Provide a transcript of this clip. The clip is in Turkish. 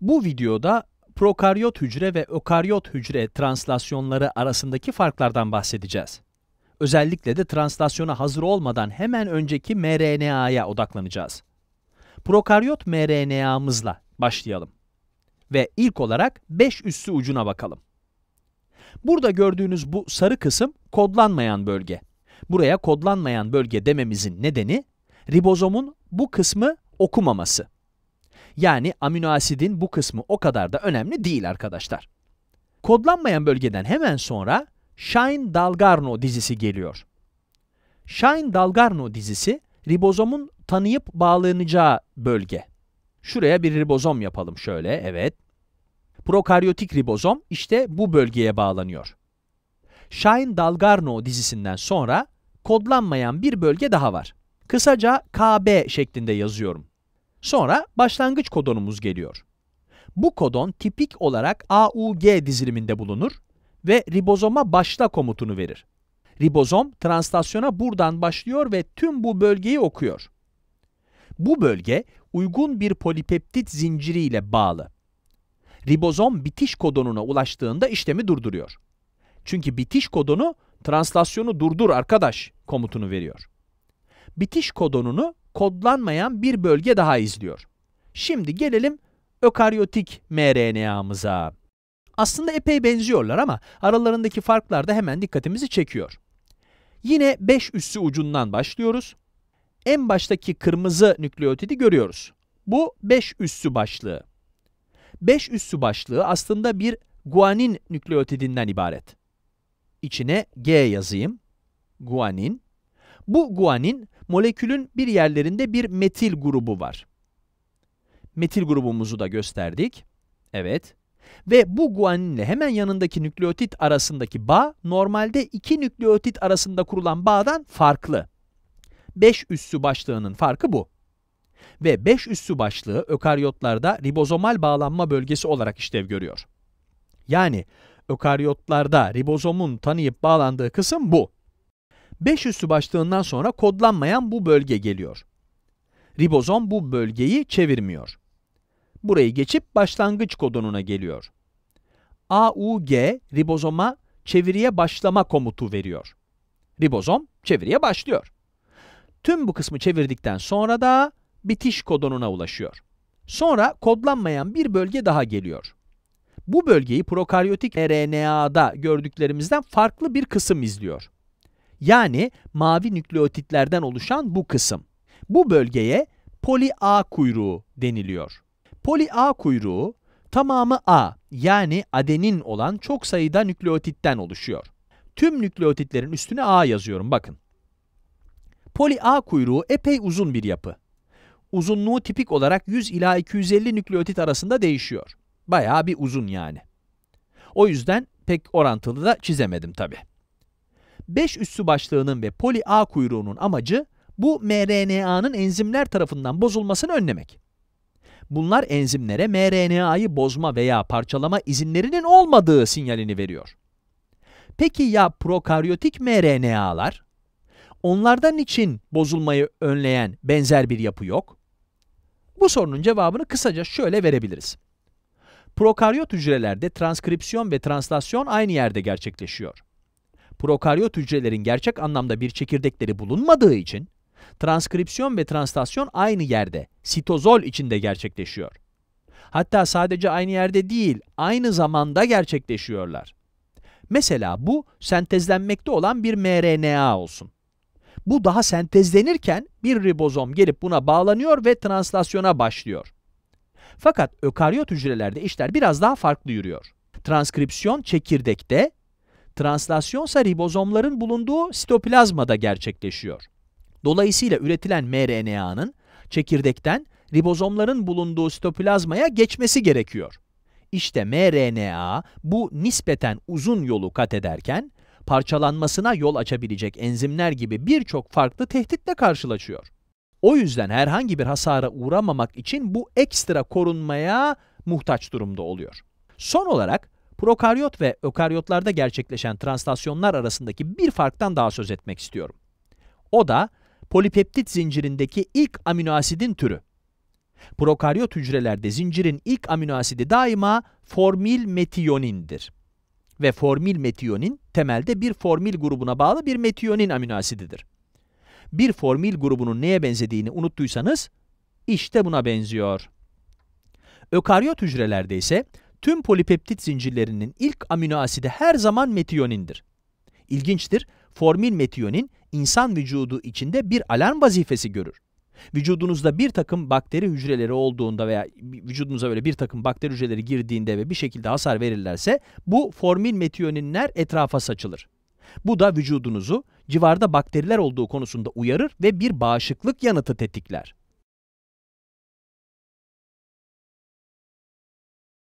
Bu videoda prokaryot hücre ve ökaryot hücre translasyonları arasındaki farklardan bahsedeceğiz. Özellikle de translasyona hazır olmadan hemen önceki mRNA'ya odaklanacağız. Prokaryot mRNA'mızla başlayalım. Ve ilk olarak 5 üssü ucuna bakalım. Burada gördüğünüz bu sarı kısım kodlanmayan bölge. Buraya kodlanmayan bölge dememizin nedeni ribozomun bu kısmı okumaması. Yani amino asidin bu kısmı o kadar da önemli değil arkadaşlar. Kodlanmayan bölgeden hemen sonra Shine-Dalgarno dizisi geliyor. Shine-Dalgarno dizisi ribozomun tanıyıp bağlanacağı bölge. Şuraya bir ribozom yapalım şöyle, evet. Prokaryotik ribozom işte bu bölgeye bağlanıyor. Shine-Dalgarno dizisinden sonra kodlanmayan bir bölge daha var. Kısaca KB şeklinde yazıyorum. Sonra başlangıç kodonumuz geliyor. Bu kodon tipik olarak AUG diziliminde bulunur ve ribozoma başla komutunu verir. Ribozom translasyona buradan başlıyor ve tüm bu bölgeyi okuyor. Bu bölge uygun bir polipeptit zinciri ile bağlı. Ribozom bitiş kodonuna ulaştığında işlemi durduruyor. Çünkü bitiş kodonu translasyonu durdur arkadaş komutunu veriyor. Bitiş kodonunu kodlanmayan bir bölge daha izliyor. Şimdi gelelim ökaryotik mRNA'mıza. Aslında epey benziyorlar ama aralarındaki farklar da hemen dikkatimizi çekiyor. Yine 5 üssü ucundan başlıyoruz. En baştaki kırmızı nükleotidi görüyoruz. Bu 5 üssü başlığı. 5 üssü başlığı aslında bir guanin nükleotidinden ibaret. İçine G yazayım. Guanin. Bu guanin molekülün bir yerlerinde bir metil grubu var. Metil grubumuzu da gösterdik. Evet. Ve bu guaninle hemen yanındaki nükleotit arasındaki bağ, normalde iki nükleotit arasında kurulan bağdan farklı. 5 üssü başlığının farkı bu. Ve 5 üssü başlığı ökaryotlarda ribozomal bağlanma bölgesi olarak işlev görüyor. Yani ökaryotlarda ribozomun tanıyıp bağlandığı kısım bu. 5 üssü başlığından sonra kodlanmayan bu bölge geliyor. Ribozom bu bölgeyi çevirmiyor. Burayı geçip başlangıç kodonuna geliyor. AUG ribozoma çeviriye başlama komutu veriyor. Ribozom çeviriye başlıyor. Tüm bu kısmı çevirdikten sonra da bitiş kodonuna ulaşıyor. Sonra kodlanmayan bir bölge daha geliyor. Bu bölgeyi prokaryotik RNA'da gördüklerimizden farklı bir kısım izliyor. Yani mavi nükleotitlerden oluşan bu kısım. Bu bölgeye poli A kuyruğu deniliyor. Poli A kuyruğu tamamı A yani adenin olan çok sayıda nükleotitten oluşuyor. Tüm nükleotitlerin üstüne A yazıyorum bakın. Poli A kuyruğu epey uzun bir yapı. Uzunluğu tipik olarak 100 ila 250 nükleotit arasında değişiyor. Bayağı bir uzun yani. O yüzden pek orantılı da çizemedim tabi. 5 üssü başlığının ve poli A kuyruğunun amacı bu mRNA'nın enzimler tarafından bozulmasını önlemek. Bunlar enzimlere mRNA'yı bozma veya parçalama izinlerinin olmadığı sinyalini veriyor. Peki ya prokaryotik mRNA'lar? Onlardan için bozulmayı önleyen benzer bir yapı yok? Bu sorunun cevabını kısaca şöyle verebiliriz. Prokaryot hücrelerde transkripsiyon ve translasyon aynı yerde gerçekleşiyor prokaryot hücrelerin gerçek anlamda bir çekirdekleri bulunmadığı için transkripsiyon ve translasyon aynı yerde, sitozol içinde gerçekleşiyor. Hatta sadece aynı yerde değil, aynı zamanda gerçekleşiyorlar. Mesela bu sentezlenmekte olan bir mRNA olsun. Bu daha sentezlenirken bir ribozom gelip buna bağlanıyor ve translasyona başlıyor. Fakat ökaryot hücrelerde işler biraz daha farklı yürüyor. Transkripsiyon çekirdekte, translasyonsa ribozomların bulunduğu sitoplazmada gerçekleşiyor. Dolayısıyla üretilen mRNA'nın çekirdekten ribozomların bulunduğu sitoplazmaya geçmesi gerekiyor. İşte mRNA bu nispeten uzun yolu kat ederken, parçalanmasına yol açabilecek enzimler gibi birçok farklı tehditle karşılaşıyor. O yüzden herhangi bir hasara uğramamak için bu ekstra korunmaya muhtaç durumda oluyor. Son olarak prokaryot ve ökaryotlarda gerçekleşen translasyonlar arasındaki bir farktan daha söz etmek istiyorum. O da polipeptit zincirindeki ilk aminoasidin türü. Prokaryot hücrelerde zincirin ilk aminoasidi daima formil formilmetiyonindir. Ve formil formilmetiyonin temelde bir formil grubuna bağlı bir metiyonin aminoasididir. Bir formil grubunun neye benzediğini unuttuysanız işte buna benziyor. Ökaryot hücrelerde ise tüm polipeptit zincirlerinin ilk amino asidi her zaman metiyonindir. İlginçtir, formil metiyonin insan vücudu içinde bir alarm vazifesi görür. Vücudunuzda bir takım bakteri hücreleri olduğunda veya vücudunuza böyle bir takım bakteri hücreleri girdiğinde ve bir şekilde hasar verirlerse bu formil metiyoninler etrafa saçılır. Bu da vücudunuzu civarda bakteriler olduğu konusunda uyarır ve bir bağışıklık yanıtı tetikler.